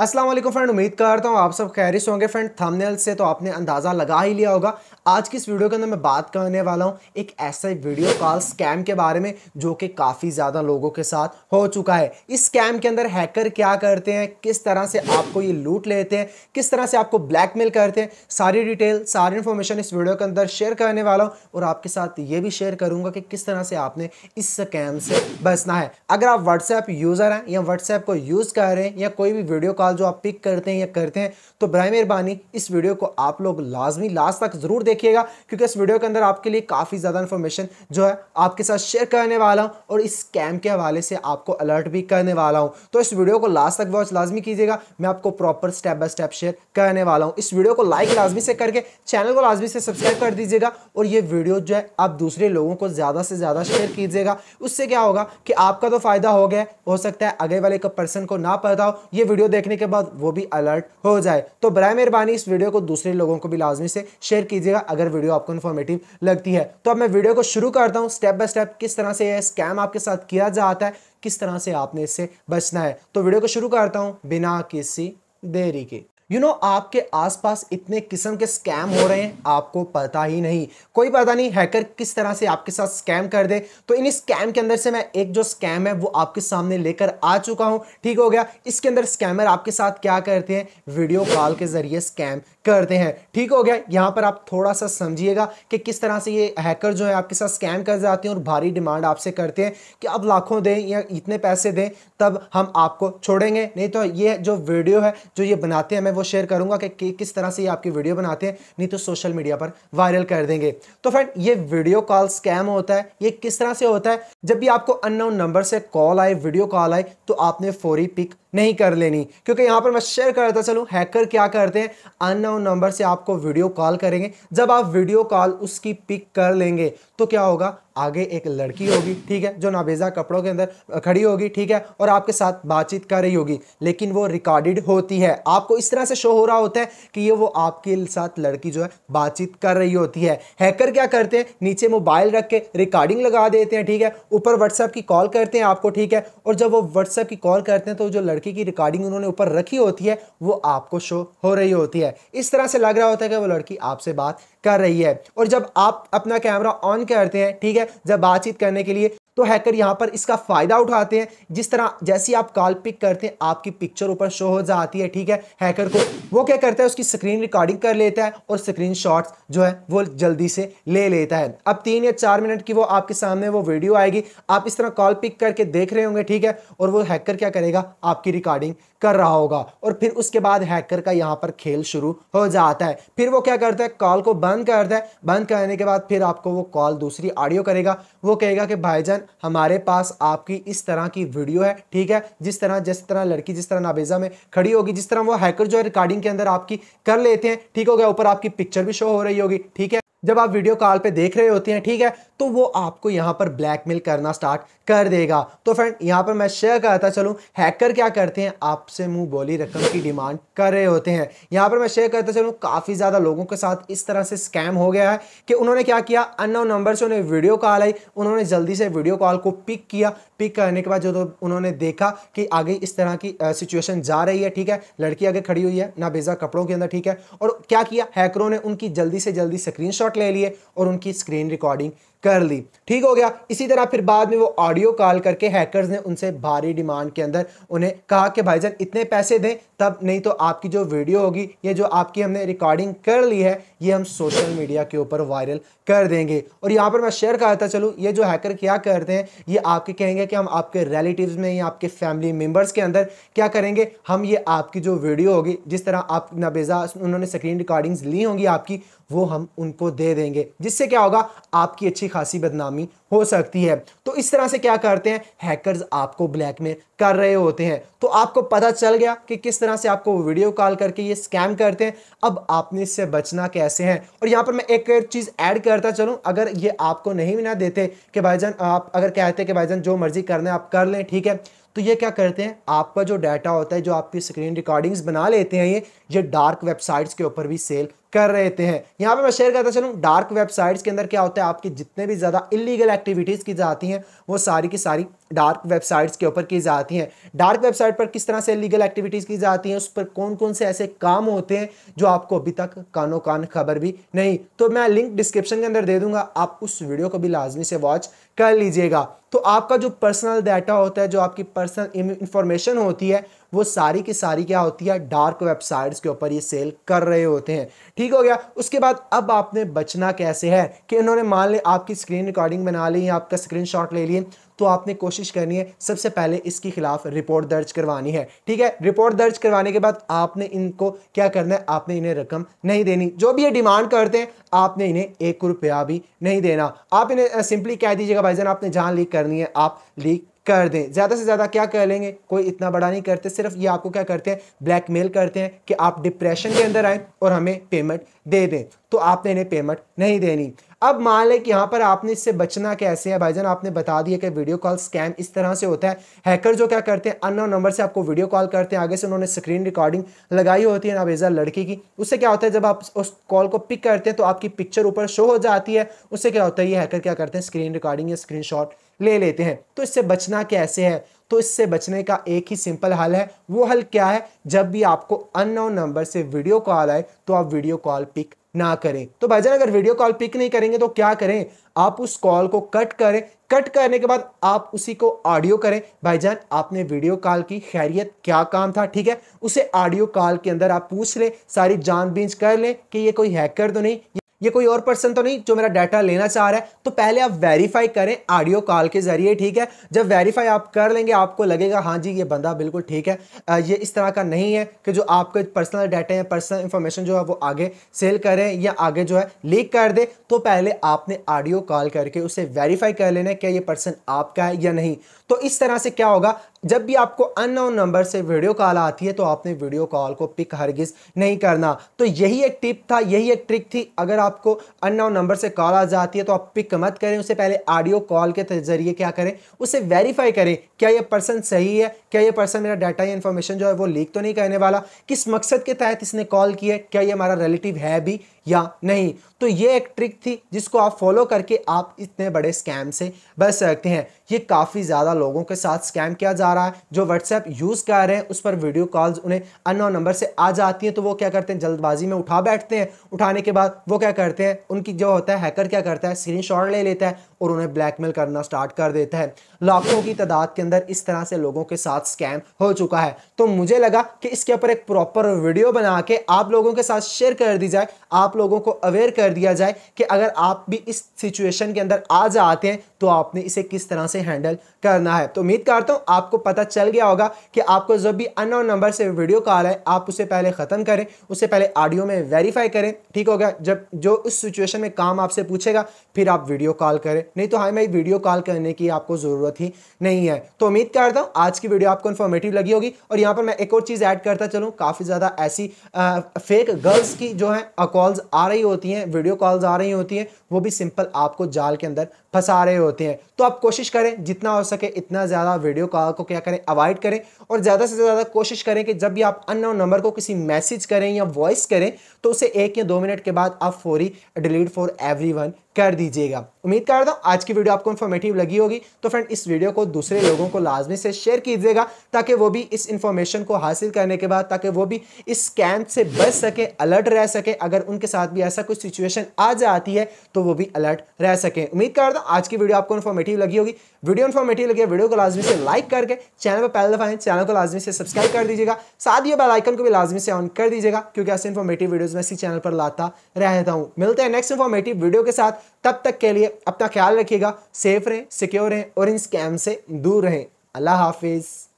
Aslam friend उम्मीद करता हूँ आप सब खैरिश होंगे फ्रेंड थंबनेल से तो आपने अंदाज़ा लगा ही लिया होगा आज की इस वीडियो के अंदर मैं बात करने वाला हूँ एक ऐसे वीडियो कॉल स्कैम के बारे में जो कि काफ़ी ज़्यादा लोगों के साथ हो चुका है इस स्कैम के अंदर हैकर क्या करते हैं किस तरह से आपको ये लूट लेते हैं किस तरह से आपको ब्लैकमेल करते हैं सारी डिटेल सारी इन्फॉर्मेशन इस वीडियो के अंदर शेयर करने वाला हूँ और आपके साथ ये भी शेयर करूँगा कि किस तरह से आपने इस स्कैम से बचना है अगर आप व्हाट्सएप यूज़र हैं या व्हाट्सएप को यूज़ कर रहे हैं या कोई भी वीडियो कॉल सवाल जो आप पिक करते हैं या करते हैं तो बर मेहरबानी इस वीडियो को आप लोग लाजमी लास्ट तक ज़रूर देखिएगा क्योंकि इस वीडियो के अंदर आपके लिए काफ़ी ज़्यादा इन्फॉर्मेशन जो है आपके साथ शेयर करने वाला हूँ और इस स्कैम के हवाले से आपको अलर्ट भी करने वाला हूँ तो इस वीडियो को लास्ट तक वॉच लाजमी कीजिएगा मैं आपको proper step by step share करने वाला हूँ इस वीडियो को लाइक लाजमी से करके चैनल को लाजमी से सब्सक्राइब कर दीजिएगा और ये वीडियो जो है आप दूसरे लोगों को ज़्यादा से ज़्यादा शेयर कीजिएगा उससे क्या होगा कि आपका तो फ़ायदा हो गया हो सकता है आगे वाले का पर्सन को ना पता हो ये वीडियो देखने देखने के बाद वो भी अलर्ट हो जाए तो बरए मेहरबानी इस वीडियो को दूसरे लोगों को भी लाजमी से शेयर कीजिएगा अगर वीडियो आपको इन्फॉर्मेटिव लगती है तो अब मैं वीडियो को शुरू करता हूँ स्टेप बाई स्टेप किस तरह से यह स्कैम आपके साथ किया जाता है किस तरह से आपने इससे बचना है तो वीडियो को शुरू करता हूँ बिना किसी देरी के यू you नो know, आपके आसपास इतने किस्म के स्कैम हो रहे हैं आपको पता ही नहीं कोई पता नहीं हैकर किस तरह से आपके साथ स्कैम कर दे तो इन स्कैम के अंदर से मैं एक जो स्कैम है वो आपके सामने लेकर आ चुका हूं ठीक हो गया इसके अंदर स्कैमर आपके साथ क्या करते हैं वीडियो कॉल के जरिए स्कैम करते हैं ठीक हो गया यहाँ पर आप थोड़ा सा समझिएगा कि किस तरह से ये हैकर जो है आपके साथ स्कैम कर जाते हैं और भारी डिमांड आपसे करते हैं कि आप लाखों दें या इतने पैसे दें तब हम आपको छोड़ेंगे नहीं तो ये जो वीडियो है जो ये बनाते हैं हमें वो शेयर करूंगा कि, किस तरह से ये आपकी वीडियो बनाते हैं नहीं तो सोशल मीडिया पर वायरल कर देंगे तो फ्रेंड ये वीडियो कॉल स्कैम होता है ये किस तरह से होता है जब भी आपको अननोन नंबर से कॉल आए वीडियो कॉल आए तो आपने फोरी पिक नहीं कर लेनी क्योंकि यहाँ पर मैं शेयर करता चलूँ हैकर क्या करते हैं अननोन नंबर से आपको वीडियो कॉल करेंगे जब आप वीडियो कॉल उसकी पिक कर लेंगे तो क्या होगा आगे एक लड़की होगी ठीक है जो नाबेजा कपड़ों के अंदर खड़ी होगी ठीक है और आपके साथ बातचीत कर रही होगी लेकिन वो रिकॉर्डेड होती है आपको इस तरह से शो हो रहा होता है कि ये वो आपके साथ लड़की जो है बातचीत कर रही होती है हैकर क्या करते हैं नीचे मोबाइल रख के रिकॉर्डिंग लगा देते हैं ठीक है ऊपर व्हाट्सएप की कॉल करते हैं आपको ठीक है और जब वो व्हाट्सएप की कॉल करते हैं तो जो लड़की की रिकॉर्डिंग उन्होंने ऊपर रखी होती है वो आपको शो हो रही होती है इस तरह से लग रहा होता है कि वो लड़की आपसे बात कर रही है और जब आप अपना कैमरा ऑन करते हैं ठीक है जब बातचीत करने के लिए तो हैकर यहाँ पर इसका फ़ायदा उठाते हैं जिस तरह जैसी आप कॉल पिक करते हैं आपकी पिक्चर ऊपर शो हो जाती है ठीक है हैकर को वो क्या करता है उसकी स्क्रीन रिकॉर्डिंग कर लेता है और स्क्रीन जो है वो जल्दी से ले लेता है अब तीन या चार मिनट की वो आपके सामने वो वीडियो आएगी आप इस तरह कॉल पिक करके देख रहे होंगे ठीक है और वो हैकर क्या करेगा आपकी रिकॉर्डिंग कर रहा होगा और फिर उसके बाद हैकर का यहाँ पर खेल शुरू हो जाता है फिर वो क्या करता है कॉल को बंद करता है बंद करने के बाद फिर आपको वो कॉल दूसरी ऑडियो करेगा वो कहेगा कि भाईजान हमारे पास आपकी इस तरह की वीडियो है ठीक है जिस तरह जिस तरह लड़की जिस तरह नाबेजा में खड़ी होगी जिस तरह वो हैकर जो है रिकॉर्डिंग के अंदर आपकी कर लेते हैं ठीक हो गया ऊपर आपकी पिक्चर भी शो हो रही होगी ठीक है जब आप वीडियो कॉल पे देख रहे होते हैं ठीक है तो वो आपको यहाँ पर ब्लैकमेल करना स्टार्ट कर देगा तो फ्रेंड यहाँ पर मैं शेयर करता चलूँ हैकर क्या करते हैं आपसे मुंह बोली रकम की डिमांड कर रहे होते हैं यहाँ पर मैं शेयर करता चलूँ काफ़ी ज़्यादा लोगों के साथ इस तरह से स्कैम हो गया है कि उन्होंने क्या किया अन्य नंबर से उन्हें वीडियो कॉल आई उन्होंने जल्दी से वीडियो कॉल को पिक किया पिक करने के बाद जो तो उन्होंने देखा कि आगे इस तरह की सिचुएशन जा रही है ठीक है लड़की आगे खड़ी हुई है ना बेजा कपड़ों के अंदर ठीक है और क्या किया हैकरों ने उनकी जल्दी से जल्दी स्क्रीनशॉट ले लिए और उनकी स्क्रीन रिकॉर्डिंग कर ली ठीक हो गया इसी तरह फिर बाद में वो ऑडियो कॉल करके हैकर्स ने उनसे भारी डिमांड के अंदर उन्हें कहा कि भाईजान इतने पैसे दें तब नहीं तो आपकी जो वीडियो होगी ये जो आपकी हमने रिकॉर्डिंग कर ली है ये हम सोशल मीडिया के ऊपर वायरल कर देंगे और यहाँ पर मैं शेयर करता चलूँ ये जो हैकर क्या करते हैं ये आपके कहेंगे कि हम आपके रिलेटिव में या आपके फैमिली मेम्बर्स के अंदर क्या करेंगे हम ये आपकी जो वीडियो होगी जिस तरह आप नबेजा उन्होंने स्क्रीन रिकॉर्डिंग्स ली होंगी आपकी वो हम उनको दे देंगे जिससे क्या होगा आपकी अच्छी खासी बदनामी हो सकती है तो इस तरह से क्या करते हैं हैकर्स आपको ब्लैकमेल कर रहे होते हैं तो आपको पता चल गया कि किस तरह से आपको वीडियो कॉल करके ये स्कैम करते हैं अब आपने इससे बचना कैसे है और यहाँ पर मैं एक चीज़ ऐड करता चलूँ अगर ये आपको नहीं ना देते कि भाईजान आप अगर कहते कि भाईजान जो मर्जी करना है आप कर लें ठीक है तो ये क्या करते हैं आपका जो डाटा होता है जो आपकी स्क्रीन रिकॉर्डिंग्स बना लेते हैं ये ये डार्क वेबसाइट्स के ऊपर भी सेल कर रहे थे हैं यहाँ पे मैं शेयर करता चलूँ डार्क वेबसाइट्स के अंदर क्या होता है आपकी जितने भी ज़्यादा इलीगल एक्टिविटीज़ की जाती हैं वो सारी की सारी डार्क वेबसाइट्स के ऊपर की जाती हैं डार्क वेबसाइट पर किस तरह से लीगल एक्टिविटीज़ की जाती हैं उस पर कौन कौन से ऐसे काम होते हैं जो आपको अभी तक कानो कान खबर भी नहीं तो मैं लिंक डिस्क्रिप्शन के अंदर दे दूंगा आप उस वीडियो को भी लाजमी से वॉच कर लीजिएगा तो आपका जो पर्सनल डाटा होता है जो आपकी पर्सनल इंफॉर्मेशन होती है वो सारी की सारी क्या होती है डार्क वेबसाइट्स के ऊपर ये सेल कर रहे होते हैं ठीक हो गया उसके बाद अब आपने बचना कैसे है कि इन्होंने मान ली आपकी स्क्रीन रिकॉर्डिंग बना ली या आपका स्क्रीन ले लिए तो आपने कोशिश करनी है सबसे पहले इसके खिलाफ रिपोर्ट दर्ज करवानी है ठीक है रिपोर्ट दर्ज करवाने के बाद आपने इनको क्या करना है आपने इन्हें रकम नहीं देनी जो भी ये डिमांड करते हैं आपने इन्हें एक रुपया भी नहीं देना आप इन्हें सिंपली कह दीजिएगा जान आपने जान लीक करनी है आप लीक कर दें ज़्यादा से ज़्यादा क्या कर लेंगे कोई इतना बड़ा नहीं करते सिर्फ ये आपको क्या करते हैं ब्लैकमेल करते हैं कि आप डिप्रेशन के अंदर आएँ और हमें पेमेंट दे दें तो आपने इन्हें पेमेंट नहीं देनी अब मान लें कि यहाँ पर आपने इससे बचना कैसे है भाईजान आपने बता दिया कि वीडियो कॉल स्कैम इस तरह से होता है हैकर जो क्या करते हैं अन नंबर से आपको वीडियो कॉल करते हैं आगे से उन्होंने स्क्रीन रिकॉर्डिंग लगाई होती है भेजा लड़की की उससे क्या होता है जब आप उस कॉल को पिक करते हैं तो आपकी पिक्चर ऊपर शो हो जाती है उससे क्या होता है ये हैकर क्या करते हैं स्क्रीन रिकॉर्डिंग या स्क्रीन ले लेते हैं तो इससे बचना कैसे है तो इससे बचने का एक ही सिंपल हल है वो हल क्या है जब भी आपको अननोन नंबर से वीडियो कॉल आए तो आप वीडियो कॉल पिक ना करें तो भाईजान अगर वीडियो कॉल पिक नहीं करेंगे तो क्या करें आप उस कॉल को कट करें कट करने के बाद आप उसी को ऑडियो करें भाईजान आपने वीडियो कॉल की खैरियत क्या काम था ठीक है उसे ऑडियो कॉल के अंदर आप पूछ लें सारी जान बीन कर लें कि ये कोई हैकर तो नहीं ये कोई और पर्सन तो नहीं जो मेरा डाटा लेना चाह रहा है तो पहले आप वेरीफाई करें ऑडियो कॉल के जरिए ठीक है जब वेरीफाई आप कर लेंगे आपको लगेगा हाँ जी ये बंदा बिल्कुल ठीक है ये इस तरह का नहीं है कि जो आपके पर्सनल डाटा या पर्सनल इंफॉर्मेशन जो है वो आगे सेल करें या आगे जो है लीक कर दे तो पहले आपने ऑडियो कॉल करके उसे वेरीफाई कर लेना क्या ये पर्सन आपका है या नहीं तो इस तरह से क्या होगा जब भी आपको अन नंबर से वीडियो कॉल आती है तो आपने वीडियो कॉल को पिक हरगिज नहीं करना तो यही एक टिप था यही एक ट्रिक थी अगर आप आपको अननाउन नंबर से कॉल आ जाती है तो आप पिक मत करें उससे पहले ऑडियो कॉल के जरिए क्या करें उसे वेरीफाई करें क्या यह पर्सन सही है क्या यह पर्सन मेरा डाटा या इन्फॉर्मेशन जो है वो लीक तो नहीं करने वाला किस मकसद के तहत इसने कॉल किया है क्या ये हमारा रिलेटिव है भी या नहीं तो ये एक ट्रिक थी जिसको आप फॉलो करके आप इतने बड़े स्कैम से बच सकते हैं ये काफ़ी ज़्यादा लोगों के साथ स्कैम किया जा रहा है जो व्हाट्सएप यूज़ कर रहे हैं उस पर वीडियो कॉल्स उन्हें अन्य नंबर से आ जाती हैं तो वो क्या करते हैं जल्दबाजी में उठा बैठते हैं उठाने के बाद वो क्या करते हैं उनकी जो होता है हैकर क्या करता है स्क्रीन ले लेता है और उन्हें ब्लैकमेल करना स्टार्ट कर देता है लाखों की तादाद के अंदर इस तरह से लोगों के साथ स्कैम हो चुका है तो मुझे लगा कि इसके ऊपर एक प्रॉपर वीडियो बना के आप लोगों के साथ शेयर कर दी जाए आप लोगों को अवेयर कर दिया जाए कि अगर आप भी इस सिचुएशन के अंदर आ जाते हैं तो आपने इसे किस तरह से हैंडल करना है तो उम्मीद करता हूँ आपको पता चल गया होगा कि आपको जब भी अन नंबर से वीडियो कॉल है आप उसे पहले ख़त्म करें उसे पहले ऑडियो में वेरीफाई करें ठीक हो गया जब जो उस सिचुएशन में काम आपसे पूछेगा फिर आप वीडियो कॉल करें नहीं तो हाँ, मैं वीडियो कॉल करने की आपको ज़रूरत ही नहीं है तो उम्मीद करता हूँ आज की वीडियो आपको इन्फॉर्मेटिव लगी होगी और यहाँ पर मैं एक और चीज़ ऐड करता चलूँ काफ़ी ज़्यादा ऐसी फेक गर्ल्स की जो है कॉल्स आ रही होती हैं वीडियो कॉल्स आ रही होती हैं वो भी सिंपल आपको जाल के अंदर फंसा रहे होते हैं तो आप कोशिश करें जितना हो सके इतना ज़्यादा वीडियो कॉल को क्या करें अवॉइड करें और ज़्यादा से ज़्यादा कोशिश करें कि जब भी आप अन नंबर को किसी मैसेज करें या वॉइस करें तो उसे एक या दो मिनट के बाद आप फोरी डिलीट फॉर एवरी कर दीजिएगा उम्मीद करता हूँ आज की वीडियो आपको इन्फॉर्मेटिव लगी होगी तो फ्रेंड इस वीडियो को दूसरे लोगों को लाजमी से शेयर कीजिएगा ताकि वो भी इस इन्फॉर्मेशन को हासिल करने के बाद ताकि वो भी इस स्कैम से बच सके अलर्ट रह सके अगर उनके साथ भी ऐसा कुछ सिचुएशन आ जाती है तो वो भी अलर्ट रह सके उम्मीद करता हूँ आज की वीडियो आपको इन्फॉर्मेटिव लगी होगी वीडियो इन्फॉर्मेटिव लगी वीडियो को लाजमी से लाइक करके चैनल पर पहले दफा चैनल को लाजमी से सब्सक्राइब कर दीजिएगा साथ ही बेलाइकन को भी लाजमी से ऑन कर दीजिएगा क्योंकि ऐसे इन्फॉर्मेटिव वीडियोज में इसी चैनल पर लाता रहता हूँ मिलते हैं नेक्स्ट इन्फॉर्मेटिव वीडियो के साथ तब तक के लिए अपना ख्याल रखिएगा सेफ रहें सिक्योर रहें और इन स्कैम से दूर रहें अल्लाह हाफिज़